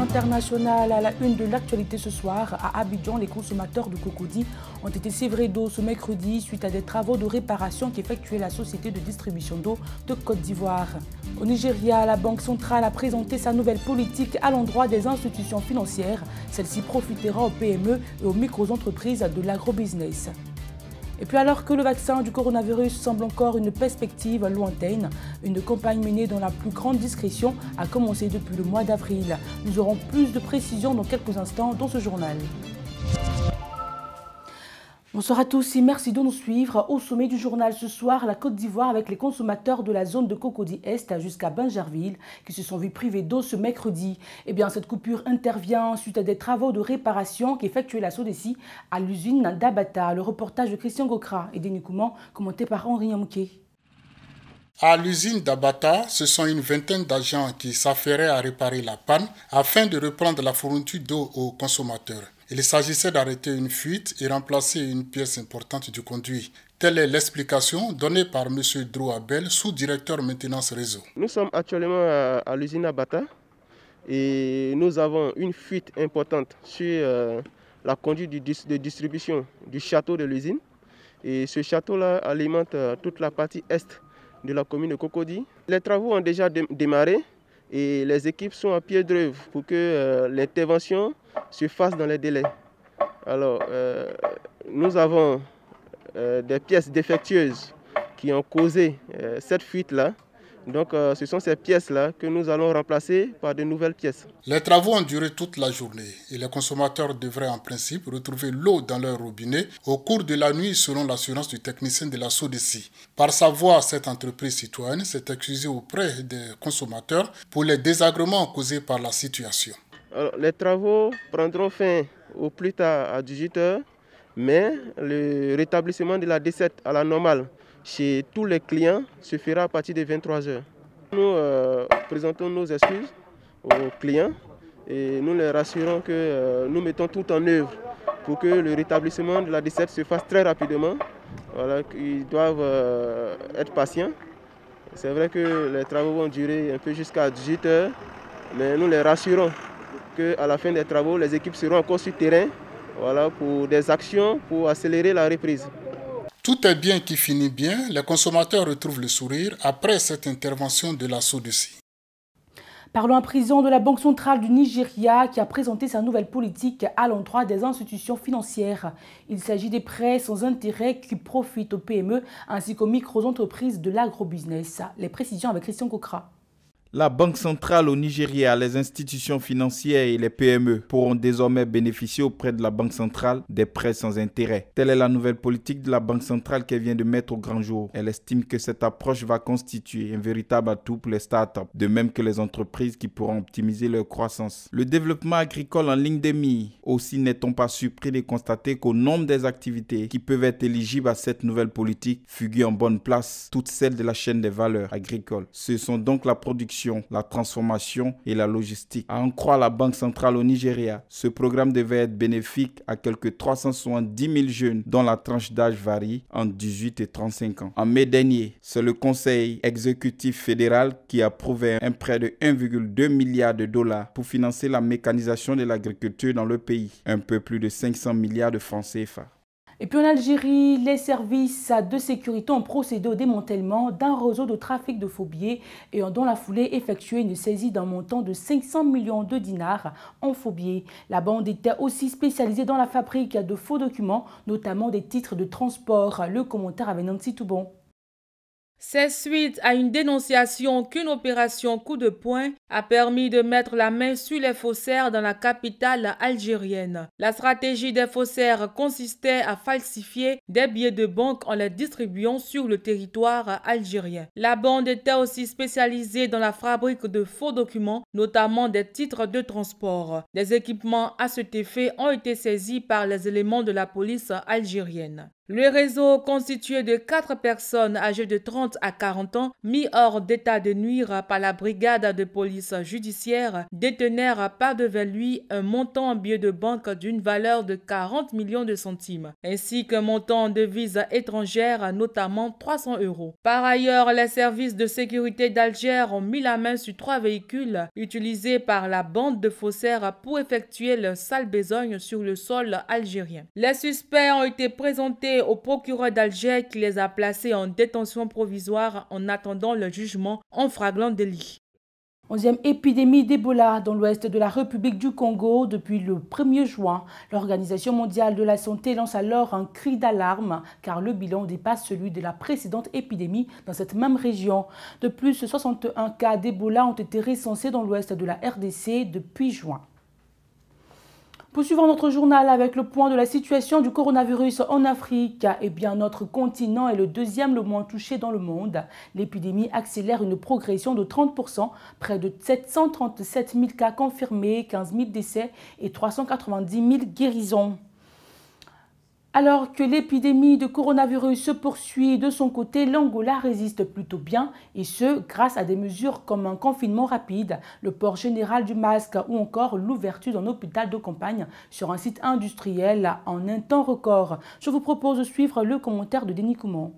international à la une de l'actualité ce soir. À Abidjan, les consommateurs de Cocody ont été sévrés d'eau ce mercredi suite à des travaux de réparation qu'effectuait la société de distribution d'eau de Côte d'Ivoire. Au Nigeria, la Banque centrale a présenté sa nouvelle politique à l'endroit des institutions financières. Celle-ci profitera aux PME et aux micro-entreprises de l'agrobusiness. Et puis alors que le vaccin du coronavirus semble encore une perspective lointaine, une campagne menée dans la plus grande discrétion a commencé depuis le mois d'avril. Nous aurons plus de précisions dans quelques instants dans ce journal. Bonsoir à tous et merci de nous suivre. Au sommet du journal ce soir, la Côte d'Ivoire avec les consommateurs de la zone de Cocody-Est jusqu'à Benjerville qui se sont vus privés d'eau ce mercredi. Eh bien, cette coupure intervient suite à des travaux de réparation qu'effectuait la Sodeci à l'usine d'Abata. Le reportage de Christian Gokra et d'Enikouman commenté par Henri Yamouké. À l'usine d'Abata, ce sont une vingtaine d'agents qui s'affairaient à réparer la panne afin de reprendre la fourniture d'eau aux consommateurs. Il s'agissait d'arrêter une fuite et remplacer une pièce importante du conduit. Telle est l'explication donnée par M. Drou sous-directeur maintenance réseau. Nous sommes actuellement à, à l'usine Abata et nous avons une fuite importante sur euh, la conduite de distribution du château de l'usine. Et ce château-là alimente euh, toute la partie est de la commune de Cocody. Les travaux ont déjà démarré et les équipes sont à pied d'œuvre pour que euh, l'intervention surface dans les délais. Alors, euh, nous avons euh, des pièces défectueuses qui ont causé euh, cette fuite-là. Donc, ce sont ces pièces-là que nous allons remplacer par de nouvelles pièces. Les travaux ont duré toute la journée et les consommateurs devraient en principe retrouver l'eau dans leur robinet au cours de la nuit selon l'assurance du technicien de la SODECI. Par sa voix, cette entreprise citoyenne s'est excusée auprès des consommateurs pour les désagréments causés par la situation les travaux prendront fin au plus tard à 18h, mais le rétablissement de la d à la normale chez tous les clients se fera à partir de 23h. Nous euh, présentons nos excuses aux clients et nous les rassurons que euh, nous mettons tout en œuvre pour que le rétablissement de la D7 se fasse très rapidement. Voilà, ils doivent euh, être patients. C'est vrai que les travaux vont durer un peu jusqu'à 18 h mais nous les rassurons à la fin des travaux, les équipes seront encore sur terrain voilà, pour des actions pour accélérer la reprise. Tout est bien qui finit bien, les consommateurs retrouvent le sourire après cette intervention de de scie. Parlons à présent de la Banque centrale du Nigeria qui a présenté sa nouvelle politique à l'endroit des institutions financières. Il s'agit des prêts sans intérêt qui profitent aux PME ainsi qu'aux micro-entreprises de l'agrobusiness. Les précisions avec Christian Cochra. La Banque centrale au Nigeria, les institutions financières et les PME pourront désormais bénéficier auprès de la Banque centrale des prêts sans intérêt. Telle est la nouvelle politique de la Banque centrale qu'elle vient de mettre au grand jour. Elle estime que cette approche va constituer un véritable atout pour les startups, de même que les entreprises qui pourront optimiser leur croissance. Le développement agricole en ligne de mire. Aussi n'est-on pas surpris de constater qu'au nombre des activités qui peuvent être éligibles à cette nouvelle politique figurent en bonne place toutes celles de la chaîne des valeurs agricoles. Ce sont donc la production la transformation et la logistique. À en croire la Banque centrale au Nigeria, ce programme devait être bénéfique à quelques 370 000 jeunes dont la tranche d'âge varie entre 18 et 35 ans. En mai dernier, c'est le Conseil exécutif fédéral qui a prouvé un prêt de 1,2 milliard de dollars pour financer la mécanisation de l'agriculture dans le pays, un peu plus de 500 milliards de francs CFA. Et puis en Algérie, les services de sécurité ont procédé au démantèlement d'un réseau de trafic de faux billets et ont dans la foulée effectué une saisie d'un montant de 500 millions de dinars en faux billets. La bande était aussi spécialisée dans la fabrique de faux documents, notamment des titres de transport. Le commentaire avait Nancy Toubon. C'est suite à une dénonciation qu'une opération coup de poing a permis de mettre la main sur les faussaires dans la capitale algérienne. La stratégie des faussaires consistait à falsifier des billets de banque en les distribuant sur le territoire algérien. La bande était aussi spécialisée dans la fabrique de faux documents, notamment des titres de transport. Des équipements à cet effet ont été saisis par les éléments de la police algérienne. Le réseau, constitué de quatre personnes âgées de 30 à 40 ans, mis hors d'état de nuire par la brigade de police judiciaire, à pas devant lui un montant en billets de banque d'une valeur de 40 millions de centimes, ainsi qu'un montant en devises étrangères, notamment 300 euros. Par ailleurs, les services de sécurité d'Alger ont mis la main sur trois véhicules utilisés par la bande de faussaires pour effectuer leur sale besogne sur le sol algérien. Les suspects ont été présentés au procureur d'Alger qui les a placés en détention provisoire en attendant le jugement en flagrant délit. Onzième épidémie d'Ebola dans l'ouest de la République du Congo depuis le 1er juin. L'Organisation mondiale de la santé lance alors un cri d'alarme car le bilan dépasse celui de la précédente épidémie dans cette même région. De plus, 61 cas d'Ebola ont été recensés dans l'ouest de la RDC depuis juin. Poursuivons notre journal avec le point de la situation du coronavirus en Afrique. Eh bien, notre continent est le deuxième le moins touché dans le monde. L'épidémie accélère une progression de 30%, près de 737 000 cas confirmés, 15 000 décès et 390 000 guérisons. Alors que l'épidémie de coronavirus se poursuit de son côté, l'Angola résiste plutôt bien, et ce, grâce à des mesures comme un confinement rapide, le port général du masque ou encore l'ouverture d'un hôpital de campagne sur un site industriel en un temps record. Je vous propose de suivre le commentaire de Denis Coumont.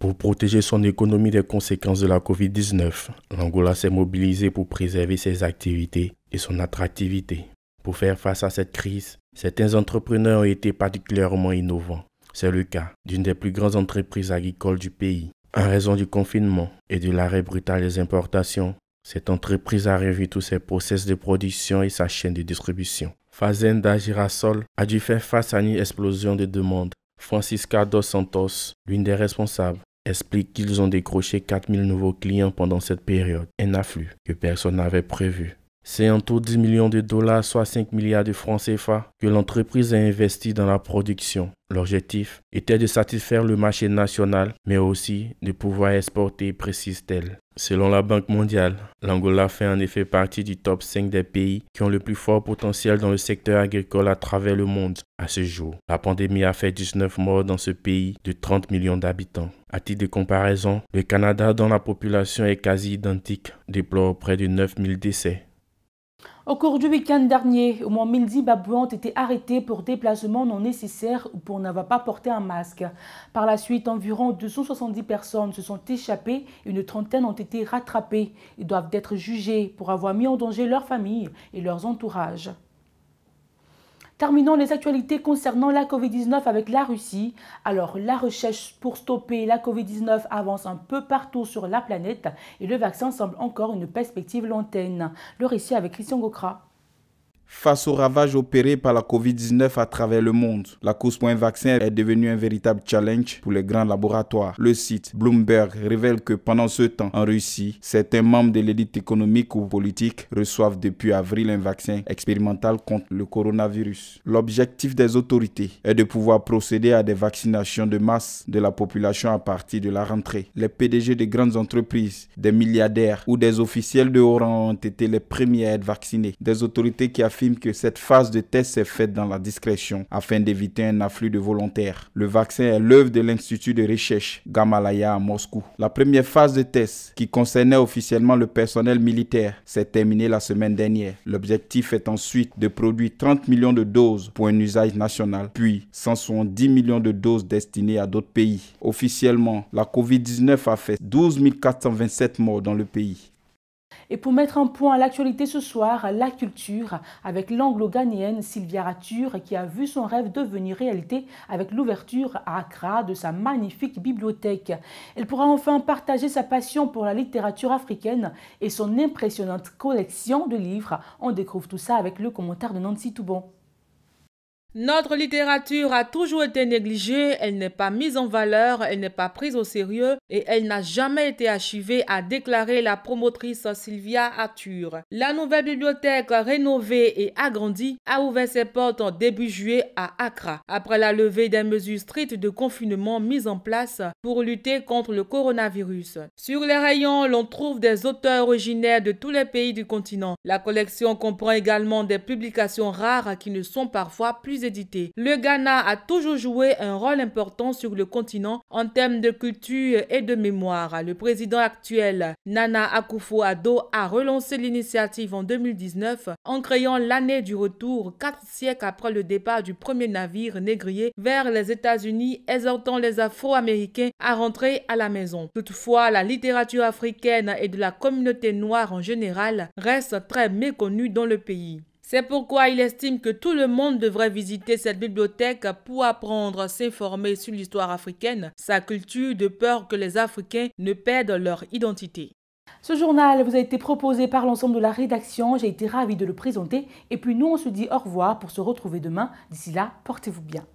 Pour protéger son économie des conséquences de la COVID-19, l'Angola s'est mobilisée pour préserver ses activités et son attractivité. Pour faire face à cette crise, certains entrepreneurs ont été particulièrement innovants. C'est le cas d'une des plus grandes entreprises agricoles du pays. En raison du confinement et de l'arrêt brutal des importations, cette entreprise a revu tous ses process de production et sa chaîne de distribution. Fazenda Girasol a dû faire face à une explosion de demandes. Francisca dos Santos, l'une des responsables, explique qu'ils ont décroché 4000 nouveaux clients pendant cette période, un afflux que personne n'avait prévu. C'est en tout 10 millions de dollars, soit 5 milliards de francs CFA, que l'entreprise a investi dans la production. L'objectif était de satisfaire le marché national, mais aussi de pouvoir exporter, précise-t-elle. Selon la Banque mondiale, l'Angola fait en effet partie du top 5 des pays qui ont le plus fort potentiel dans le secteur agricole à travers le monde. À ce jour, la pandémie a fait 19 morts dans ce pays de 30 millions d'habitants. À titre de comparaison, le Canada, dont la population est quasi identique, déplore près de 9000 décès. Au cours du week-end dernier, au moins 1000 babouins ont été arrêtés pour déplacement non nécessaire ou pour n'avoir pas porté un masque. Par la suite, environ 270 personnes se sont échappées et une trentaine ont été rattrapées. Ils doivent être jugés pour avoir mis en danger leur famille et leurs entourages. Terminons les actualités concernant la COVID-19 avec la Russie. Alors, la recherche pour stopper la COVID-19 avance un peu partout sur la planète et le vaccin semble encore une perspective lointaine. Le récit avec Christian Gokra face au ravages opéré par la COVID-19 à travers le monde. La course pour un vaccin est devenue un véritable challenge pour les grands laboratoires. Le site Bloomberg révèle que pendant ce temps, en Russie, certains membres de l'élite économique ou politique reçoivent depuis avril un vaccin expérimental contre le coronavirus. L'objectif des autorités est de pouvoir procéder à des vaccinations de masse de la population à partir de la rentrée. Les PDG des grandes entreprises, des milliardaires ou des officiels de haut rang ont été les premiers à être vaccinés. Des autorités qui affirment que cette phase de test s'est faite dans la discrétion afin d'éviter un afflux de volontaires. Le vaccin est l'œuvre de l'Institut de recherche Gamalaya à Moscou. La première phase de test, qui concernait officiellement le personnel militaire, s'est terminée la semaine dernière. L'objectif est ensuite de produire 30 millions de doses pour un usage national, puis 170 millions de doses destinées à d'autres pays. Officiellement, la COVID-19 a fait 12 427 morts dans le pays. Et pour mettre un point à l'actualité ce soir, la culture, avec l'anglo-ghanéenne Sylvia Rature qui a vu son rêve devenir réalité avec l'ouverture à Accra de sa magnifique bibliothèque. Elle pourra enfin partager sa passion pour la littérature africaine et son impressionnante collection de livres. On découvre tout ça avec le commentaire de Nancy Toubon. Notre littérature a toujours été négligée, elle n'est pas mise en valeur, elle n'est pas prise au sérieux et elle n'a jamais été achevée, a déclaré la promotrice Sylvia Arthur. La nouvelle bibliothèque rénovée et agrandie a ouvert ses portes en début juillet à Accra, après la levée des mesures strictes de confinement mises en place pour lutter contre le coronavirus. Sur les rayons, l'on trouve des auteurs originaires de tous les pays du continent. La collection comprend également des publications rares qui ne sont parfois plus le Ghana a toujours joué un rôle important sur le continent en termes de culture et de mémoire. Le président actuel, Nana Akufo-Addo, a relancé l'initiative en 2019 en créant l'année du retour, quatre siècles après le départ du premier navire négrier vers les États-Unis, exhortant les Afro-Américains à rentrer à la maison. Toutefois, la littérature africaine et de la communauté noire en général reste très méconnue dans le pays. C'est pourquoi il estime que tout le monde devrait visiter cette bibliothèque pour apprendre, s'informer sur l'histoire africaine, sa culture, de peur que les Africains ne perdent leur identité. Ce journal vous a été proposé par l'ensemble de la rédaction. J'ai été ravie de le présenter. Et puis nous, on se dit au revoir pour se retrouver demain. D'ici là, portez-vous bien.